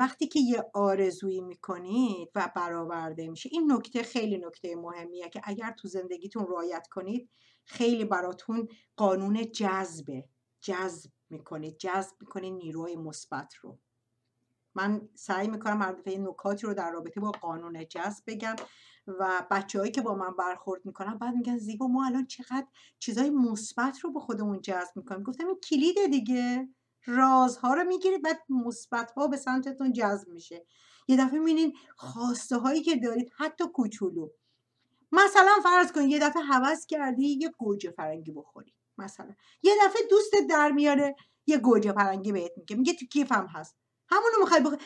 وقتی که یه آرزویی میکنید و برآورده میشه این نکته خیلی نکته مهمیه که اگر تو زندگیتون رعایت کنید خیلی براتون قانون جذبه جذب میکنید جذب میکنید نیروی مثبت رو من سعی میکنم هر دفعه نکاتی رو در رابطه با قانون جذب بگم و بچههایی که با من برخورد میکنن بعد میگن زیبا ما الان چقدر چیزای مثبت رو به خودمون جذب میکنیم گفتم این کلید دیگه رازها رو میگیرید بعد مثبت ها به سمتتون جذب میشه یه دفعه میبینید خواسته هایی که دارید حتی کوچولو مثلا فرض کن یه دفعه هوس کردی یه گوجه فرنگی بخوری مثلا یه دفعه دوست در میاره یه گوجه فرنگی بهت میگه میگه تو کیفم هست همونو میخوای بخوری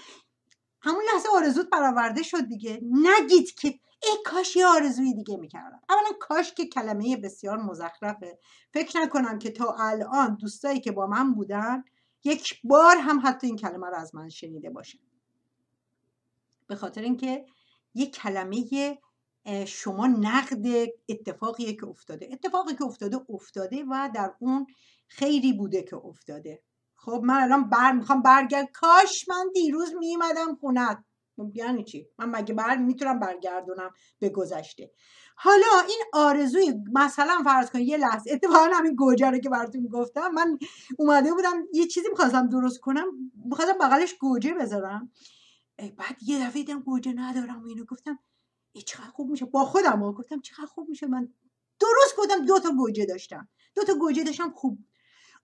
همون لحظه آرزوت برآورده شد دیگه نگید که ای کاش یه آرزوی دیگه میکردم اولا کاش که کلمه بسیار مزخرفه فکر نکنم که تا الان دوستایی که با من بودن یک بار هم حتی این کلمه رو از من شنیده باشه به خاطر اینکه یک کلمه شما نقد اتفاقیه که افتاده اتفاقی که افتاده افتاده و در اون خیری بوده که افتاده خب من الان بر میخوام برگرد کاش من دیروز میمدم خونت خب، یعنی چی من مگه بر میتونم برگردونم به گذشته حالا این آرزوی مثلا فرض کن یه لحظه اتفاقا همین گوجه رو که براتون گفتم من اومده بودم یه چیزی میخواستم درست کنم میخواستم بغلش گوجه بذارم بعد یه دفعه دیدم گوجه ندارم و اینو گفتم ای چقدر خوب میشه با خودم ها گفتم چقدر خوب میشه من درست کردم دو تا گوجه داشتم دو تا گوجه داشتم خوب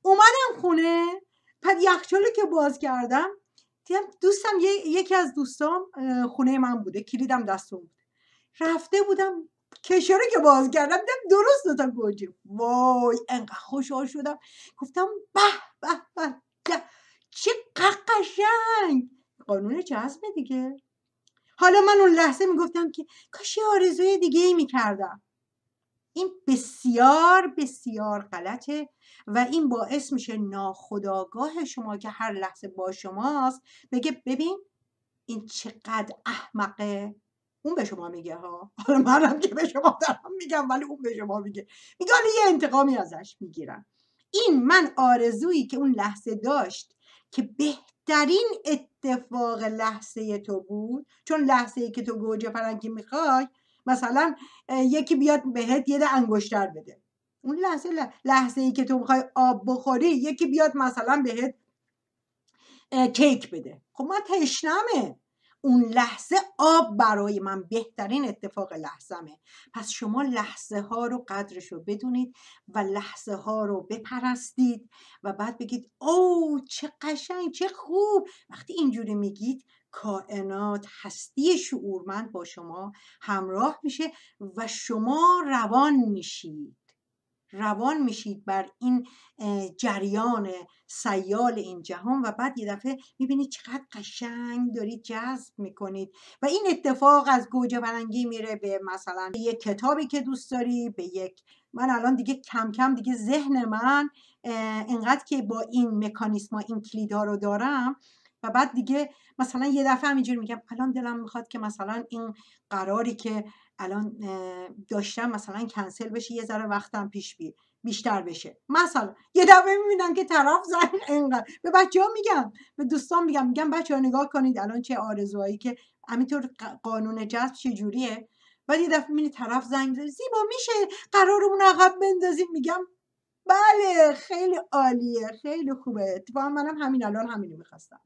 اومدم خونه بعد یخچالو که باز کردم دیدم دوستم یکی از دوستام خونه من بوده کلیدم دستم رفته بودم کشه رو که باز کردم دیدم درست دوتا گوجه وای انقدر خوشحال شدم گفتم به به به چه قشنگ قانون چسبه دیگه حالا من اون لحظه میگفتم که کاش آرزوی دیگه ای می میکردم این بسیار بسیار غلطه و این باعث میشه ناخداگاه شما که هر لحظه با شماست بگه ببین این چقدر احمقه اون به شما میگه ها حالا منم که به شما دارم میگم ولی اون به شما میگه میگه یه انتقامی ازش میگیرم این من آرزویی که اون لحظه داشت که بهترین اتفاق لحظه تو بود چون لحظه ای که تو گوجه فرنگی میخوای مثلا یکی بیاد بهت یه ده انگشتر بده اون لحظه لحظه ای که تو میخوای آب بخوری یکی بیاد مثلا بهت کیک بده خب من تشنمه اون لحظه آب برای من بهترین اتفاق لحظمه پس شما لحظه ها رو قدرش رو بدونید و لحظه ها رو بپرستید و بعد بگید او چه قشنگ چه خوب وقتی اینجوری میگید کائنات هستی شعورمند با شما همراه میشه و شما روان میشید روان میشید بر این جریان سیال این جهان و بعد یه دفعه میبینید چقدر قشنگ دارید جذب میکنید و این اتفاق از گوجه بلنگی میره به مثلا به یک کتابی که دوست داری به یک من الان دیگه کم کم دیگه ذهن من انقدر که با این مکانیسم این کلیدها رو دارم و بعد دیگه مثلا یه دفعه همینجوری میگم الان دلم میخواد که مثلا این قراری که الان داشتم مثلا کنسل بشه یه ذره وقتم پیش بیه بیشتر بشه مثلا یه دفعه میبینم که طرف زن اینقدر به بچه ها میگم به دوستان میگم میگم بچه ها نگاه کنید الان چه آرزوهایی که همینطور قانون جذب جوریه. بعد یه دفعه میبینی طرف زنگ میزنه زیبا میشه قرارمون عقب بندازیم میگم بله خیلی عالیه خیلی خوبه تو منم همین الان همینو میخواستم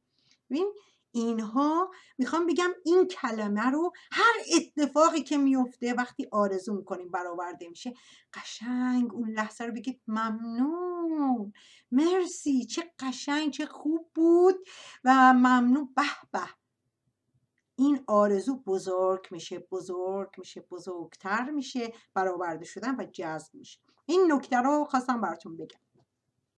ببین اینها میخوام بگم این کلمه رو هر اتفاقی که میفته وقتی آرزو میکنیم برآورده میشه قشنگ اون لحظه رو بگید ممنون مرسی چه قشنگ چه خوب بود و ممنون به به این آرزو بزرگ میشه بزرگ میشه بزرگتر میشه برآورده شدن و جذب میشه این نکته رو خواستم براتون بگم